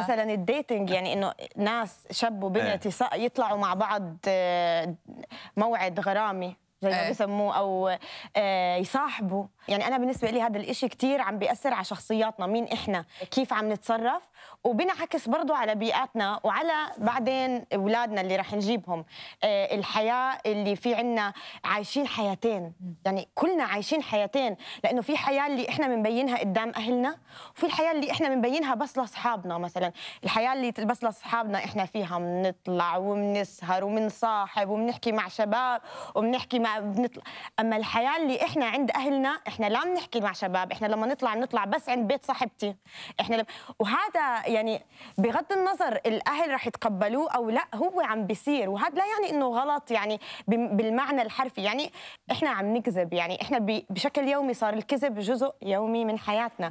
مثلا الديتنج يعني انه ناس شاب إيه. وبنت يطلعوا مع بعض آه، موعد غرامي زي ما إيه. بسموه او آه، يصاحبوا يعني انا بالنسبه لي هذا الإشي كثير عم بياثر على شخصياتنا مين احنا إيه. كيف عم نتصرف وبنعكس برضه على بيئاتنا وعلى بعدين اولادنا اللي رح نجيبهم آه، الحياه اللي في عنا عايشين حياتين يعني كلنا عايشين حياتين لانه في حياه اللي احنا بنبينها قدام اهلنا وفي الحياه اللي احنا بنبينها بس لاصحابنا مثلا الحياه اللي بس لاصحابنا احنا فيها بنطلع وبنسهر وبنصاحب وبنحكي مع شباب وبنحكي مع بنطلع اما الحياه اللي احنا عند اهلنا احنا لا بنحكي مع شباب احنا لما نطلع بنطلع بس عند بيت صاحبتي احنا لم... وهذا يعني بغض النظر الاهل رح يتقبلوه او لا هو عم بيصير وهذا لا يعني انه غلط يعني بالمعنى الحرفي يعني احنا عم نكذب يعني احنا بشكل يومي صار الكذب جزء يومي من حياتنا